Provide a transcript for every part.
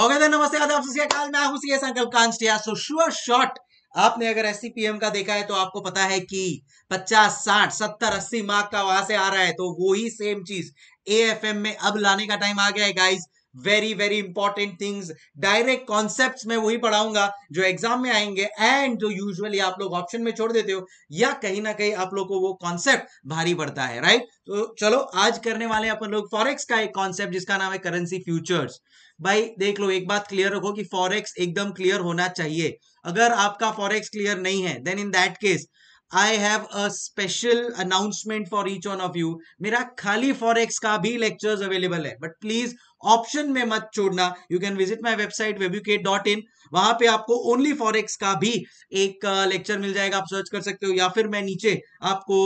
Okay नमस्ते आदाब सत्याकाल मैं हूं सीएस अंकल कांस्टिया सो श्योर शॉट आपने अगर एस का देखा है तो आपको पता है कि 50 60 70 80 मार्क का वहां से आ रहा है तो वो ही सेम चीज एएफएम में अब लाने का टाइम आ गया है guys very very important things direct concept में वही पढ़ाऊंगा जो एग्जाम में आएंगे एंड जो यूजुअली आप लोग ऑप्शन में छोड़ देते हो या कहीं ना कहीं आप लोग को वो कॉन्सेप्ट भारी पड़ता है राइट तो चलो आज करने वाले अपन लोग फॉरेक्स का एक कॉन्सेप्ट जिसका नाम है करेंसी फ्यूचर्स भाई देख लो एक बात क्लियर रखो कि फॉरेक्स एकदम क्लियर होना चाहिए अगर आपका फॉरेक्स क्लियर नहीं है then in that case I have a special announcement for each one of you मेरा खाली फॉरेक्स का भी लेक्चर्स अवेलेबल है बट प्लीज ऑप्शन में मत छोड़ना you can visit my website वेब्यूकेट डॉट इन वहां पे आपको ओनली फॉरेक्स का भी एक लेक्चर uh, मिल जाएगा आप सर्च कर सकते हो या फिर मैं नीचे आपको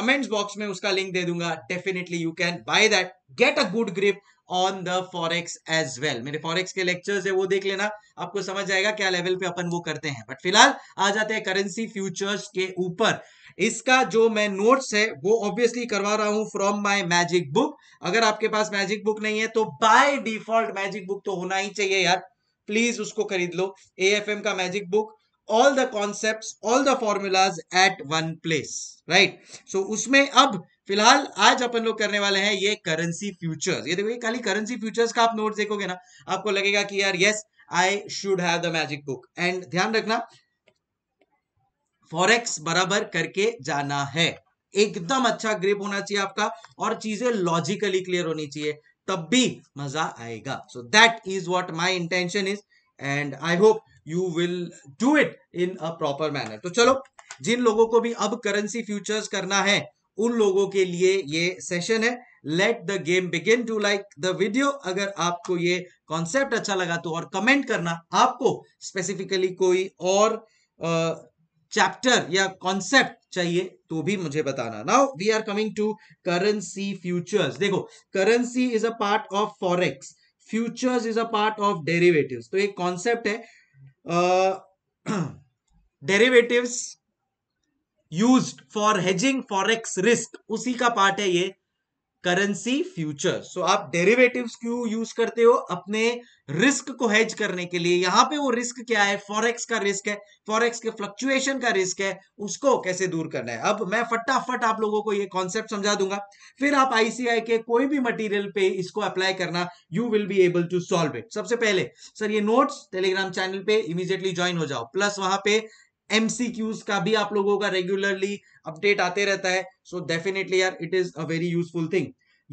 कमेंट्स uh, बॉक्स में उसका लिंक दे दूंगा definitely you can by that get a good grip on the forex as well मेरे फॉरेक्स के लेक्चर्स है वो देख लेना आपको समझ जाएगा क्या लेवल पे अपन वो करते हैं बट फिलहाल आ जाते हैं करेंसी फ्यूचर्स के ऊपर इसका जो मैं नोट्स है वो ऑब्वियसली करवा रहा हूं फ्रॉम माय मैजिक बुक अगर आपके पास मैजिक बुक नहीं है तो बाय डिफॉल्ट मैजिक बुक तो होना ही चाहिए यार प्लीज उसको खरीद लो ए का magic book all the concept all the formulas at one place right so उसमें अब फिलहाल आज अपन लोग करने वाले हैं ये करेंसी फ्यूचर्स ये देखो ये खाली करेंसी फ्यूचर्स का आप नोट देखोगे ना आपको लगेगा कि यार yes I should have the magic book and ध्यान रखना फॉरेक्स बराबर करके जाना है एकदम अच्छा ग्रिप होना चाहिए आपका और चीजें लॉजिकली क्लियर होनी चाहिए तब भी मजा आएगा so that is what my intention is and I hope you will do it in a proper manner तो चलो जिन लोगों को भी अब करेंसी फ्यूचर्स करना है उन लोगों के लिए ये सेशन है let the game begin to like the video अगर आपको ये कॉन्सेप्ट अच्छा लगा तो और कमेंट करना आपको स्पेसिफिकली कोई और चैप्टर या कॉन्सेप्ट चाहिए तो भी मुझे बताना now we are coming to currency futures देखो currency is a part of forex futures is a part of derivatives तो एक कॉन्सेप्ट है derivatives used for hedging forex risk उसी का पार्ट है ये करेंसी फ्यूचर सो आप डेरिवेटिव्स क्यों यूज करते हो अपने रिस्क को हेज करने के लिए यहां पे वो रिस्क क्या है फॉरेक्स का रिस्क है फॉरेक्स के फ्लक्चुएशन का रिस्क है उसको कैसे दूर करना है अब मैं फटाफट आप लोगों को ये कॉन्सेप्ट समझा दूंगा फिर आप आईसीआई के कोई भी मटेरियल पे इसको अप्लाई करना you will be able to solve it सबसे पहले सर ये नोट्स टेलीग्राम चैनल पे इमीजिएटली ज्वाइन हो जाओ प्लस वहां पे एमसीक्यूज का भी आप लोगों का रेगुलरली अपडेट आते रहता है सो डेफिनेटली यार it is a very useful thing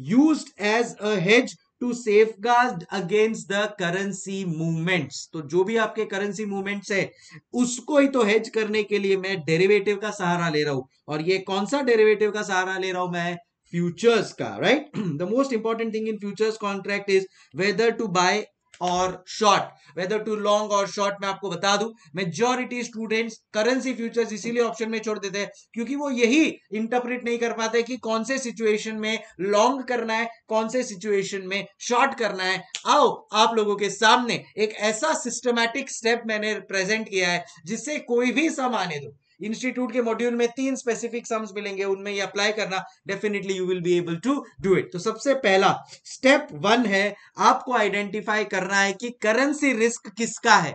use as a hedge to safeguard against the currency movements तो जो भी आपके करेंसी मूवमेंट्स है उसको ही तो हेज करने के लिए मैं डेरिवेटिव का सहारा ले रहा हूं और ये कौन सा डेरिवेटिव का सहारा ले रहा हूं मैं फ्यूचर्स का right the most important thing in futures contract is whether to buy or short whether to long or short में आपको बता दू मेजोरिटी स्टूडेंट्स करेंसी फ्यूचर्स इसीलिए ऑप्शन में छोड़ देते हैं क्योंकि वो यही इंटरप्रिट नहीं कर पाते कि कौन से सिचुएशन में लॉन्ग करना है कौन से सिचुएशन में शॉर्ट करना है आओ आप लोगों के सामने एक ऐसा सिस्टमैटिक स्टेप मैंने प्रेजेंट किया है जिससे कोई भी सामान दो इंस्टीट्यूट के मॉड्यूल में तीन स्पेसिफिक सम्स मिलेंगे उनमें ये अप्लाई करना definitely you will be able to do it तो सबसे पहला स्टेप वन है आपको आइडेंटिफाई करना है कि करेंसी रिस्क किसका है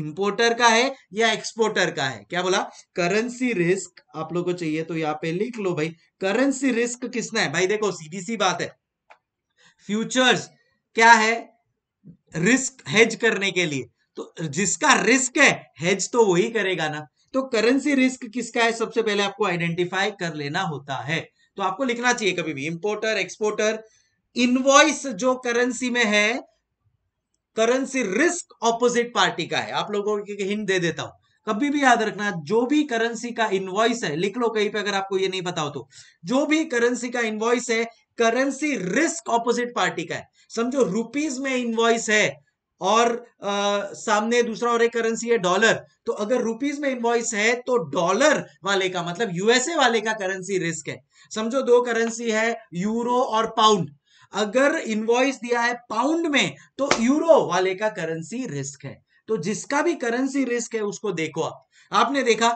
इंपोर्टर का है या एक्सपोर्टर का है क्या बोला करेंसी रिस्क आप लोग को चाहिए तो यहाँ पे लिख लो भाई करेंसी रिस्क किसना है भाई देखो सीधी सी बात है फ्यूचर्स क्या है रिस्क हेज करने के लिए तो जिसका रिस्क है हेज तो वही करेगा ना तो करेंसी रिस्क किसका है सबसे पहले आपको आइडेंटिफाई कर लेना होता है तो आपको लिखना चाहिए कभी भी इंपोर्टर एक्सपोर्टर इनवॉइस जो करेंसी में है करेंसी रिस्क ऑपोजिट पार्टी का है आप लोगों को हिंट दे देता हूं कभी भी याद रखना जो भी करेंसी का इनवॉइस है लिख लो कहीं पे अगर आपको ये नहीं पता हो तो जो भी करेंसी का इनवॉइस है करेंसी रिस्क ऑपोजिट पार्टी का है समझो रुपीज में इनवॉइस है और आ, सामने दूसरा और एक करेंसी है डॉलर तो अगर रुपीज में इन्वॉइस है तो डॉलर वाले का मतलब यूएसए वाले का करेंसी रिस्क है समझो दो करेंसी है यूरो और पाउंड अगर इन्वॉइस दिया है पाउंड में तो यूरो वाले का करेंसी रिस्क है तो जिसका भी करेंसी रिस्क है उसको देखो आप आपने देखा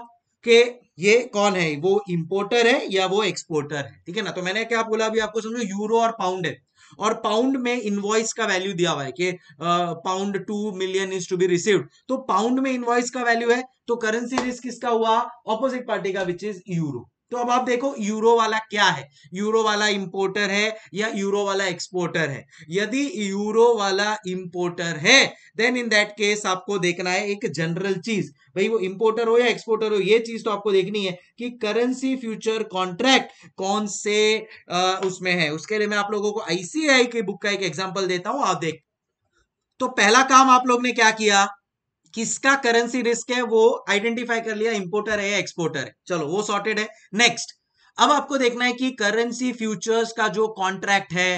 कि ये कौन है वो इंपोर्टर है या वो एक्सपोर्टर है ठीक है ना तो मैंने क्या बोला अभी आपको समझो यूरो और पाउंड है और पाउंड में इनवॉइस का वैल्यू दिया हुआ है कि pound two million is to be received तो पाउंड में इनवॉइस का वैल्यू है तो करेंसी रिस्क किसका हुआ ऑपोजिट पार्टी का विच इज यूरो तो अब आप देखो यूरो वाला क्या है यूरो वाला इंपोर्टर है या यूरो वाला एक्सपोर्टर है यदि यूरो वाला इंपोर्टर है देन इन दैट केस आपको देखना है एक जनरल चीज भाई वो इंपोर्टर हो या एक्सपोर्टर हो ये चीज तो आपको देखनी है कि करेंसी फ्यूचर कॉन्ट्रैक्ट कौन से आ, उसमें है उसके लिए मैं आप लोगों को आईसीआई की बुक का एक एग्जाम्पल देता हूं आप देख तो पहला काम आप लोग ने क्या किया किसका करेंसी रिस्क है वो आइडेंटिफाई कर लिया इंपोर्टर है या एक्सपोर्टर है चलो वो सॉर्टेड है नेक्स्ट अब आपको देखना है कि करेंसी फ्यूचर्स का जो कॉन्ट्रैक्ट है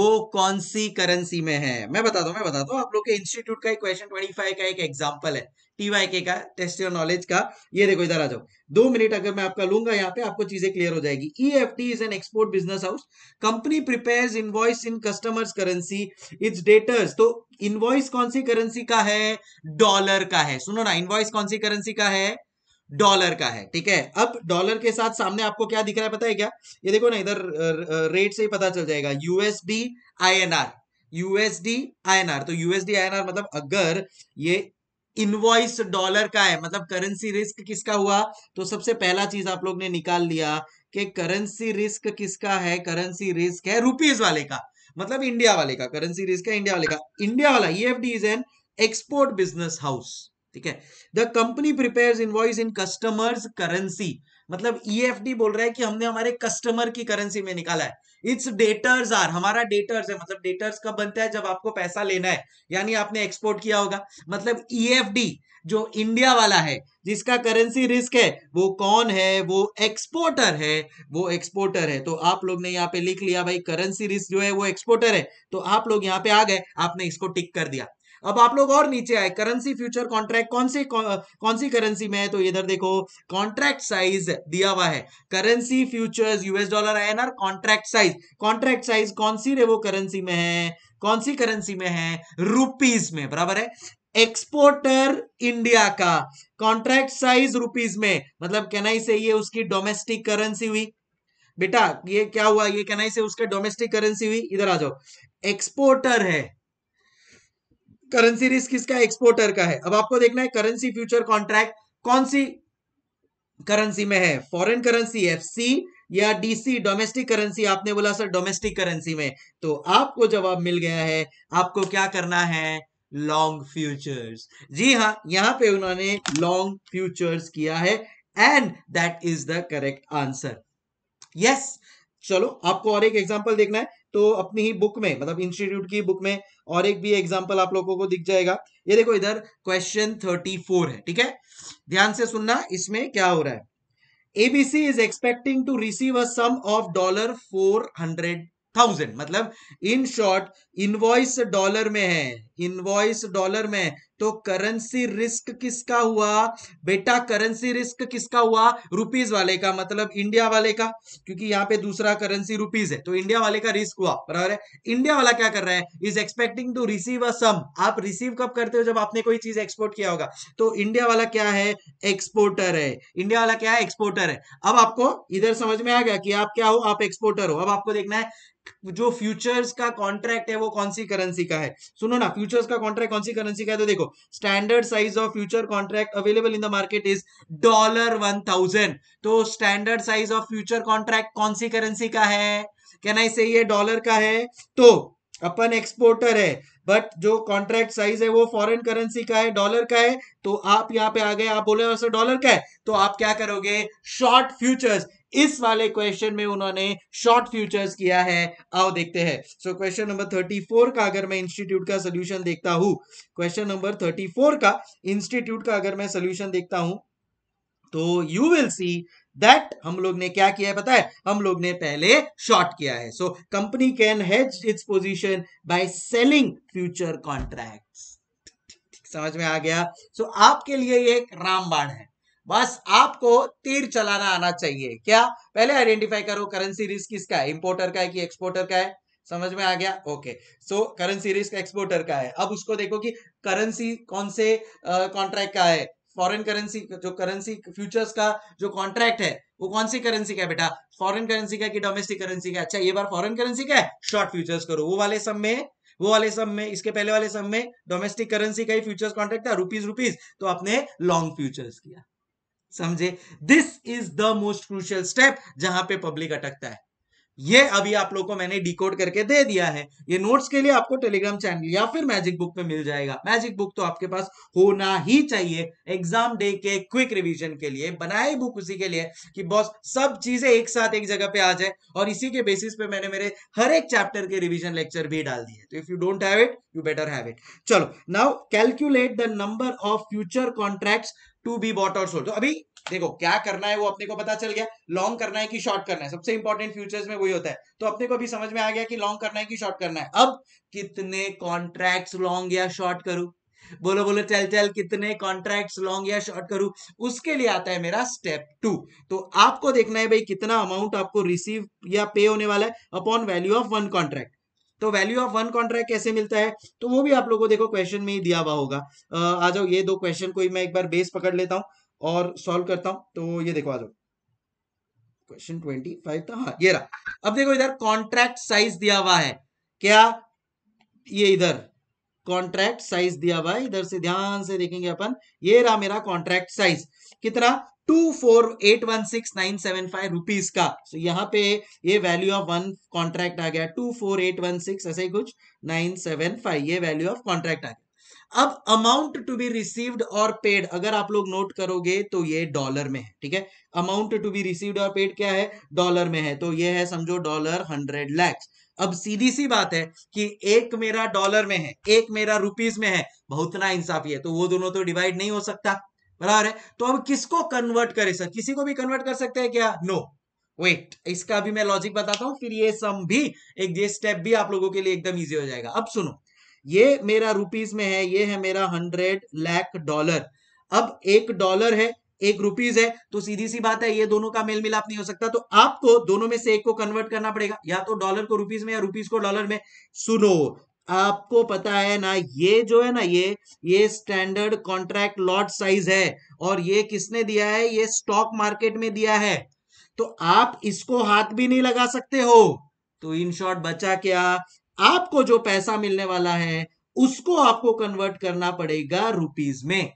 वो कौन सी करेंसी में है मैं बताता हूं मैं बताता हूं आप लोग के इंस्टीट्यूट का एक क्वेश्चन ट्वेंटी का एक एग्जाम्पल है टीवाईके का टेस्ट योर नॉलेज का ये देखो इधर आ जाओ दो मिनट अगर मैं आपका लूंगा यहाँ पे आपको चीजें क्लियर हो जाएगी E F T is an export business house company prepare invoice in customers currency its debtors तो इनवॉइस कौन सी करेंसी का है डॉलर का है सुनो ना इनवॉइस कौन सी करेंसी का है डॉलर का है ठीक है अब डॉलर के साथ सामने आपको क्या दिख रहा है पता है क्या ये देखो ना इधर रेट से ही पता चल जाएगा USD I N R USD I N R तो यूएसडी आई एन आर मतलब अगर ये इनवॉइस डॉलर का है मतलब करेंसी रिस्क किसका हुआ तो सबसे पहला चीज आप लोग ने निकाल लिया कि करेंसी रिस्क किसका है करेंसी रिस्क है रुपीज वाले का मतलब इंडिया वाले का करेंसी रिस्क है इंडिया वाले का इंडिया वाला EFD is an export business house ठीक है the company prepare invoice in customers currency मतलब ईएफडी e बोल रहा है कि हमने हमारे कस्टमर की करेंसी में निकाला है इट्स डेटर्स आर हमारा डेटर्स है मतलब डेटर्स कब बनता है जब आपको पैसा लेना है यानी आपने एक्सपोर्ट किया होगा मतलब ईएफडी e जो इंडिया वाला है जिसका करेंसी रिस्क है वो कौन है वो एक्सपोर्टर है वो एक्सपोर्टर है तो आप लोग ने यहाँ पे लिख लिया भाई करेंसी रिस्क जो है वो एक्सपोर्टर है तो आप लोग यहाँ पे आ गए आपने इसको टिक कर दिया अब आप लोग और नीचे आए करेंसी फ्यूचर कॉन्ट्रैक्ट कौन से कौन सी करेंसी में है तो इधर देखो कॉन्ट्रैक्ट साइज दिया हुआ है currency futures US dollar INR contract size contract size कौन सी रेवो करेंसी में है कौन सी करेंसी में है रुपीज में बराबर है एक्सपोर्टर इंडिया का कॉन्ट्रैक्ट साइज रुपीज में मतलब कहना से ये उसकी डोमेस्टिक करेंसी हुई बेटा ये क्या हुआ ये कहना से उसके डोमेस्टिक करेंसी हुई इधर आ जाओ एक्सपोर्टर है करेंसी रिस्क किसका एक्सपोर्टर का है अब आपको देखना है करेंसी फ्यूचर कॉन्ट्रैक्ट कौन सी करेंसी में है फॉरेन करेंसी एफसी या डीसी डोमेस्टिक करेंसी आपने बोला सर डोमेस्टिक करेंसी में तो आपको जवाब मिल गया है आपको क्या करना है लॉन्ग फ्यूचर्स जी हाँ यहां पे उन्होंने लॉन्ग फ्यूचर्स किया है and that is the correct answer yes चलो आपको और एक एग्जांपल देखना है तो अपनी ही बुक में मतलब इंस्टीट्यूट की बुक में और एक भी एग्जाम्पल आप लोगों को दिख जाएगा ये देखो इधर क्वेश्चन थर्टी फोर है ठीक है ध्यान से सुनना इसमें क्या हो रहा है ABC is expecting to receive a sum of dollar four hundred thousand मतलब इन शॉर्ट इनवॉइस डॉलर में है इनवॉइस डॉलर में तो करेंसी रिस्क किसका हुआ बेटा करेंसी रिस्क किसका हुआ रुपीज वाले का मतलब इंडिया वाले का क्योंकि यहाँ पे दूसरा करेंसी रुपीज है तो इंडिया वाले का रिस्क हुआ बराबर है इंडिया वाला क्या कर रहा है is expecting to receive a sum आप रिसीव कब करते हो जब आपने कोई चीज एक्सपोर्ट किया होगा तो इंडिया वाला क्या है एक्सपोर्टर है इंडिया वाला क्या है एक्सपोर्टर है अब आपको इधर समझ में आ गया कि आप क्या हो आप एक्सपोर्टर हो अब आपको देखना है जो फ्यूचर्स का कॉन्ट्रैक्ट है वो कौन सी करेंसी का है सुनो ना फ्यूचर्स का कॉन्ट्रैक्ट कौन सी करेंसी का है तो देखो standard size of future contract available in the market is dollar one thousand तो standard size of future contract कौन सी करेंसी का है कैन आई से ये डॉलर का है तो अपन एक्सपोर्टर है बट जो कॉन्ट्रैक्ट साइज है वो फॉरेन करेंसी का है डॉलर का है तो आप यहाँ पे आ गए आप बोले डॉलर का है तो आप क्या करोगे शॉर्ट फ्यूचर्स इस वाले क्वेश्चन में उन्होंने शॉर्ट फ्यूचर्स किया है आओ देखते हैं so question number thirty four का अगर मैं इंस्टीट्यूट का सोल्यूशन देखता हूं क्वेश्चन नंबर थर्टी फोर का इंस्टीट्यूट का अगर मैं सोल्यूशन देखता हूं तो यू विल सी दैट हम लोग ने क्या किया है पता है हम लोग ने पहले शॉर्ट किया है so company can hedge its position by selling future contract समझ में आ गया सो so, आपके लिए ये एक रामबाण है बस आपको तीर चलाना आना चाहिए क्या पहले आइडेंटिफाई करो करेंसी रिस्क किसका है इंपोर्टर का है कि एक्सपोर्टर का है समझ में आ गया okay so currency risk exporter का है अब उसको देखो कि करेंसी कौन से कॉन्ट्रैक्ट uh, का है फॉरेन करेंसी जो करेंसी फ्यूचर्स का जो कॉन्ट्रैक्ट है वो कौन सी करेंसी का है बेटा फॉरेन करेंसी का कि डोमेस्टिक करेंसी का अच्छा ये बार फॉरेन करेंसी का है शॉर्ट फ्यूचर्स करो वो वाले सब में वो वाले सब में इसके पहले वाले सब में डोमेस्टिक करेंसी का ही फ्यूचर्स कॉन्ट्रैक्ट था रुपीज रुपीज तो आपने लॉन्ग फ्यूचर्स किया समझे this is the most crucial step जहां पे पब्लिक अटकता है ये अभी आप लोगों को मैंने डिकोड करके दे दिया है ये नोट्स के लिए आपको टेलीग्राम चैनल या फिर मैजिक बुक में मिल जाएगा मैजिक बुक तो आपके पास होना ही चाहिए एग्जाम डे के क्विक रिवीजन के लिए बनाए बुक उसी के लिए कि बॉस सब चीजें एक साथ एक जगह पे आ जाए और इसी के बेसिस पे मैंने मेरे हर एक चैप्टर के रिविजन लेक्चर भी डाल दिए तो if you don't have it you better have it चलो now calculate the number of future contract to be bought और सोल्ड तो अभी देखो क्या करना है वो अपने को पता चल गया लॉन्ग करना है कि शॉर्ट करना है सबसे इंपॉर्टेंट फ्यूचर्स में वही होता है तो अपने को भी समझ में आ गया कि लॉन्ग करना है कि शॉर्ट करना है अब कितने कॉन्ट्रैक्ट लॉन्ग या शॉर्ट करूं बोलो बोलो चल चल कितने कॉन्ट्रैक्ट्स लॉन्ग या शॉर्ट करूं उसके लिए आता है मेरा स्टेप टू तो आपको देखना है भाई कितना अमाउंट आपको रिसीव या पे होने वाला है upon value of one contract तो वैल्यू ऑफ वन कॉन्ट्रैक्ट कैसे मिलता है तो वो भी आप लोगों को देखो क्वेश्चन में ही दिया हुआ होगा आ जाओ ये दो क्वेश्चन को मैं एक बार बेस पकड़ लेता हूँ और सॉल्व करता हूं तो ये देखो आ जाओ क्वेश्चन ट्वेंटी फाइव था हाँ ये रहा अब देखो इधर कॉन्ट्रैक्ट साइज दिया हुआ है क्या ये इधर कॉन्ट्रैक्ट साइज दिया हुआ है इधर से ध्यान से देखेंगे अपन ये रहा मेरा कॉन्ट्रैक्ट साइज कितना two four eight one six nine seven five rupees का so, यहाँ पे ये वैल्यू ऑफ वन कॉन्ट्रैक्ट आ गया two four eight one six ऐसे ही कुछ नाइन सेवन फाइव ये वैल्यू ऑफ कॉन्ट्रैक्ट आ गया अब अमाउंट टू बी रिसीव्ड और पेड अगर आप लोग नोट करोगे तो ये डॉलर में है ठीक है अमाउंट टू बी रिसीव्ड और पेड क्या है डॉलर में है तो ये है समझो डॉलर हंड्रेड लैक्स अब सीधी सी बात है कि एक मेरा डॉलर में है एक मेरा रुपीज में है बहुत ना इंसाफी है तो वो दोनों तो डिवाइड नहीं हो सकता बराबर है तो अब किसको कन्वर्ट करे सर किसी को भी कन्वर्ट कर सकते हैं क्या नो no. वेट इसका भी मैं लॉजिक बताता हूं फिर ये सम भी एक ये स्टेप भी आप लोगों के लिए एकदम इजी हो जाएगा अब सुनो ये मेरा रुपीज में है ये है मेरा हंड्रेड लैख डॉलर अब एक डॉलर है एक रुपीज है तो सीधी सी बात है ये दोनों का मेल मिलाप नहीं हो सकता तो आपको दोनों में से एक को कन्वर्ट करना पड़ेगा या तो डॉलर को रुपीज में या रुपीज को डॉलर में सुनो आपको पता है ना ये जो है ना ये ये स्टैंडर्ड कॉन्ट्रैक्ट लॉट साइज है और ये किसने दिया है ये स्टॉक मार्केट में दिया है तो आप इसको हाथ भी नहीं लगा सकते हो तो इन शॉर्ट बचा क्या आपको जो पैसा मिलने वाला है उसको आपको कन्वर्ट करना पड़ेगा रुपीज में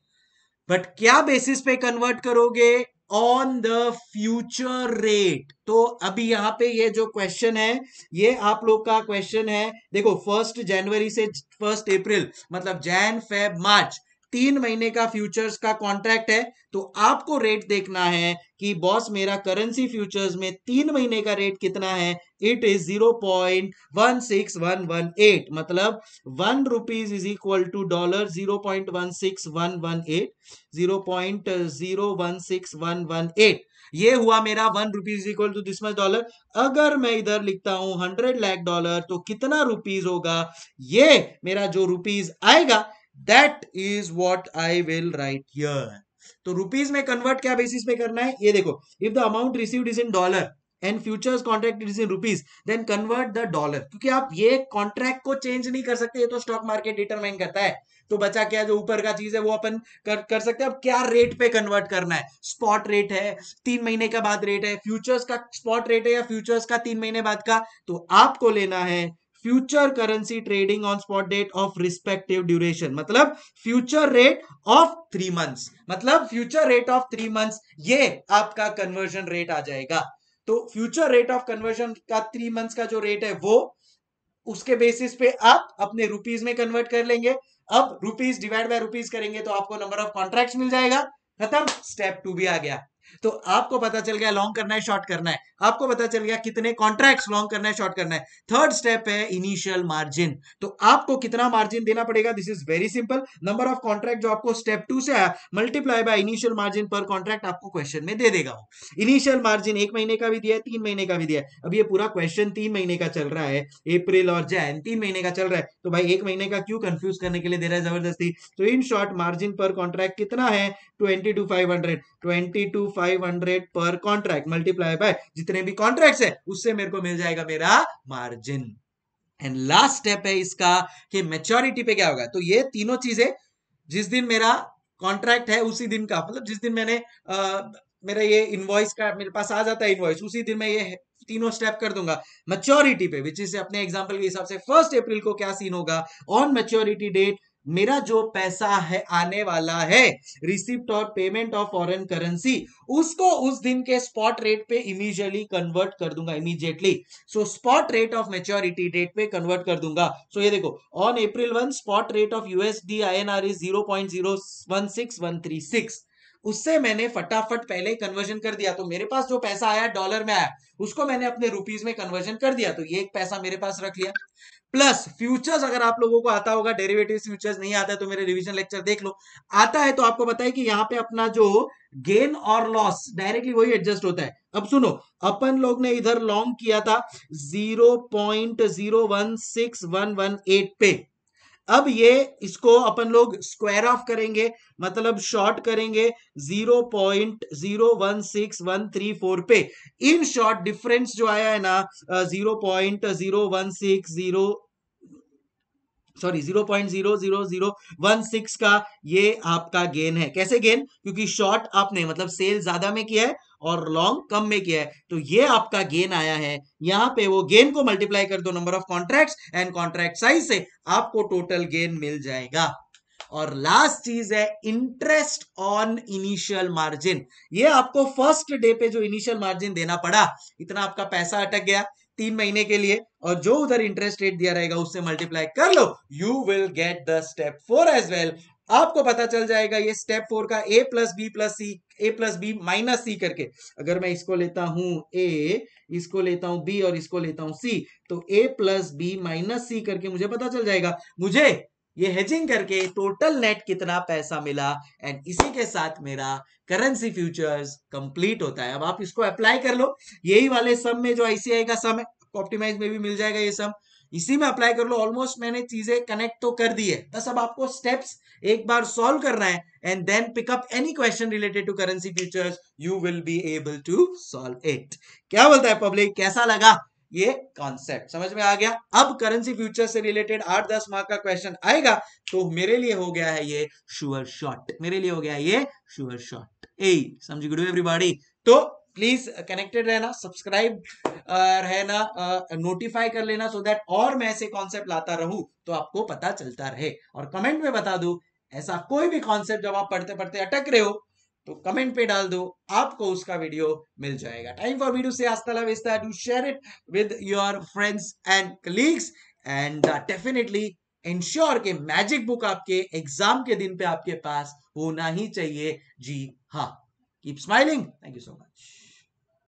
बट क्या बेसिस पे कन्वर्ट करोगे ऑन द फ्यूचर रेट तो अभी यहां पे ये जो क्वेश्चन है ये आप लोग का क्वेश्चन है देखो फर्स्ट जनवरी से फर्स्ट अप्रैल मतलब जैन फेब मार्च तीन महीने का फ्यूचर्स का कॉन्ट्रैक्ट है तो आपको रेट देखना है कि बॉस मेरा करेंसी फ्यूचर्स में तीन महीने का रेट कितना है it is zero point one six one one eight मतलब one rupees is equal to dollar zero point one six one one eight zero point zero one six one one eight ये हुआ मेरा one rupees equal to this much dollar अगर मैं इधर लिखता हूं hundred lakh dollar तो कितना रुपीज होगा ये मेरा जो रुपीज आएगा that is what I will write here तो रुपीज में कन्वर्ट क्या बेसिस पे करना है ये देखो if the amount receive is in dollar and futures contract is in rupees then convert the dollar क्योंकि आप ये कॉन्ट्रैक्ट को चेंज नहीं कर सकते ये तो स्टॉक मार्केट डिटरमाइन करता है तो बचा क्या जो ऊपर का चीज है वो अपन कर, कर सकते हैं अब क्या रेट पे कन्वर्ट करना है स्पॉट रेट है तीन महीने का बाद रेट है फ्यूचर्स का स्पॉट रेट है या फ्यूचर्स का तीन महीने बाद का तो आपको लेना है future currency trading on spot date of respective duration मतलब future rate of three months मतलब future rate of three months ये आपका कन्वर्जन रेट आ जाएगा तो फ्यूचर रेट ऑफ कन्वर्जन का थ्री मंथ्स का जो रेट है वो उसके बेसिस पे आप अपने रुपीज में कन्वर्ट कर लेंगे अब रुपीज डिवाइड बाय रुपीज करेंगे तो आपको नंबर ऑफ कॉन्ट्रैक्ट मिल जाएगा खत्म स्टेप टू भी आ गया तो आपको पता चल गया लॉन्ग करना है शॉर्ट करना है आपको पता चल गया कितने कॉन्ट्रैक्ट्स लॉन्ग करना है शॉर्ट करना है थर्ड स्टेप है इनिशियल मार्जिन तो आपको कितना मार्जिन देना पड़ेगा this is very simple number of contract जो आपको स्टेप टू से आया multiply by initial margin per contract आपको क्वेश्चन में दे देगा वो इनिशियल मार्जिन एक महीने का भी दिया है तीन महीने का भी दिया है अब ये पूरा क्वेश्चन तीन महीने का चल रहा है अप्रैल और जैन तीन महीने का चल रहा है तो भाई एक महीने का क्यों कंफ्यूज करने के लिए दे रहा है जबरदस्ती तो in short margin per contract कितना है twenty two five hundred twenty two five hundred per contract multiply by जितने भी कॉन्ट्रैक्ट है उससे मेरे को मिल जाएगा मेरा मार्जिन एंड लास्ट स्टेप है इसका कि मेच्योरिटी पे क्या होगा तो ये तीनों चीजें जिस दिन मेरा कॉन्ट्रैक्ट है उसी दिन का मतलब जिस दिन मैंने आ, मेरा ये इनवॉइस का मेरे पास आ जाता है इनवॉइस उसी दिन मैं ये तीनों स्टेप कर दूंगा मेच्योरिटी पे विच इज अपने एग्जाम्पल के हिसाब से फर्स्ट अप्रैल को क्या सीन होगा ऑन मेच्योरिटी डेट मेरा जो पैसा है आने वाला है रिसिप्ट और पेमेंट ऑफ फॉरेन करेंसी उसको उस दिन के स्पॉट रेट पे इमीजिएटली कन्वर्ट कर दूंगा immediately so spot rate of maturity date पे कन्वर्ट कर दूंगा सो so, ये देखो on April one spot rate of USD I N R is zero point zero one six one three six उससे मैंने फटाफट पहले कन्वर्जन कर दिया तो मेरे पास जो पैसा आया डॉलर में आया उसको मैंने अपने रुपीज में कन्वर्जन कर दिया तो ये एक पैसा मेरे पास रख लिया प्लस फ्यूचर्स अगर आप लोगों को आता होगा डेरिवेटिव फ्यूचर्स नहीं आता है तो मेरे रिवीजन लेक्चर देख लो आता है तो आपको है कि यहाँ पे अपना जो गेन और लॉस डायरेक्टली वही एडजस्ट होता है अब सुनो अपन लोग ने इधर लॉन्ग किया था zero point zero one six one one eight पे अब ये इसको अपन लोग स्क्वायर ऑफ करेंगे मतलब शॉर्ट करेंगे 0.016134 पे इन शॉर्ट डिफरेंस जो आया है ना 0.016 sorry zero point zero zero zero one six का ये आपका गेन है कैसे गेन क्योंकि शॉर्ट आपने मतलब सेल ज्यादा में किया है और लॉन्ग कम में किया है तो ये आपका गेन आया है यहाँ पे वो गेन को मल्टीप्लाई कर दो number of contract and contract size से आपको टोटल गेन मिल जाएगा और लास्ट चीज है इंटरेस्ट ऑन इनिशियल मार्जिन ये आपको फर्स्ट डे पे जो इनिशियल मार्जिन देना पड़ा इतना आपका पैसा अटक गया तीन महीने के लिए और जो उधर इंटरेस्ट रेट दिया रहेगा उससे मल्टीप्लाई कर लो you will get the step four as well आपको पता चल जाएगा ये स्टेप फोर का A plus B plus C A plus B minus C करके अगर मैं इसको लेता हूं ए इसको लेता हूं बी और इसको लेता हूं सी तो A plus B minus C करके मुझे पता चल जाएगा मुझे ये हेजिंग करके टोटल नेट कितना पैसा मिला एंड इसी के साथ मेरा करेंसी फ्यूचर्स कंप्लीट होता है अब आप इसको अप्लाई कर लो यही वाले सम में जो आईसीआई का सम है ऑप्टिमाइज में भी मिल जाएगा ये सम इसी में अप्लाई कर लो ऑलमोस्ट मैंने चीजें कनेक्ट तो कर दी है बस अब आपको स्टेप्स एक बार सॉल्व करना है and then pick up any question related to currency futures you will be able to solve it क्या बोलता है पब्लिक कैसा लगा ये कॉन्सेप्ट समझ में आ गया अब करेंसी फ्यूचर से रिलेटेड आठ दस मार्क का क्वेश्चन आएगा तो मेरे लिए हो गया है ये श्योर शॉट मेरे लिए हो गया ये श्योर शॉट ए समझ गुड एवरीबॉडी तो प्लीज कनेक्टेड रहना सब्सक्राइब रहना नोटिफाई कर लेना सो so दैट और मैं ऐसे कॉन्सेप्ट लाता रहूं तो आपको पता चलता रहे और कमेंट में बता दो ऐसा कोई भी कॉन्सेप्ट जब आप पढ़ते पढ़ते अटक रहे हो तो कमेंट पे डाल दो आपको उसका वीडियो मिल जाएगा टाइम फॉर वीडियो से आस्ताला वेस्ता to share it with your friends and colleagues and definitely ensure के मैजिक बुक आपके एग्जाम के दिन पे आपके पास होना ही चाहिए जी हाँ keep smiling thank you so much